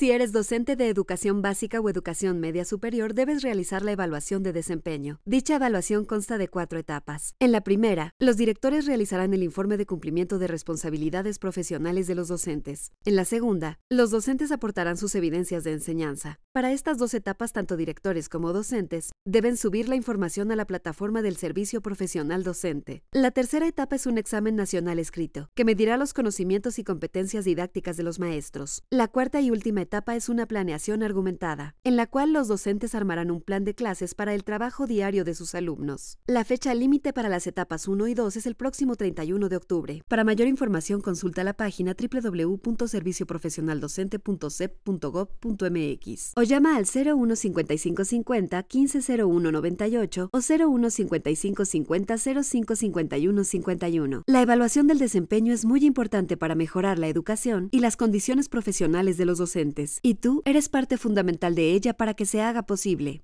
Si eres docente de educación básica o educación media superior, debes realizar la evaluación de desempeño. Dicha evaluación consta de cuatro etapas. En la primera, los directores realizarán el informe de cumplimiento de responsabilidades profesionales de los docentes. En la segunda, los docentes aportarán sus evidencias de enseñanza. Para estas dos etapas, tanto directores como docentes deben subir la información a la plataforma del Servicio Profesional Docente. La tercera etapa es un examen nacional escrito, que medirá los conocimientos y competencias didácticas de los maestros. La cuarta y última etapa etapa es una planeación argumentada, en la cual los docentes armarán un plan de clases para el trabajo diario de sus alumnos. La fecha límite para las etapas 1 y 2 es el próximo 31 de octubre. Para mayor información consulta la página www.servicioprofesionaldocente.cep.gov.mx o llama al 015550 150198 o 015550 055151. La evaluación del desempeño es muy importante para mejorar la educación y las condiciones profesionales de los docentes y tú eres parte fundamental de ella para que se haga posible.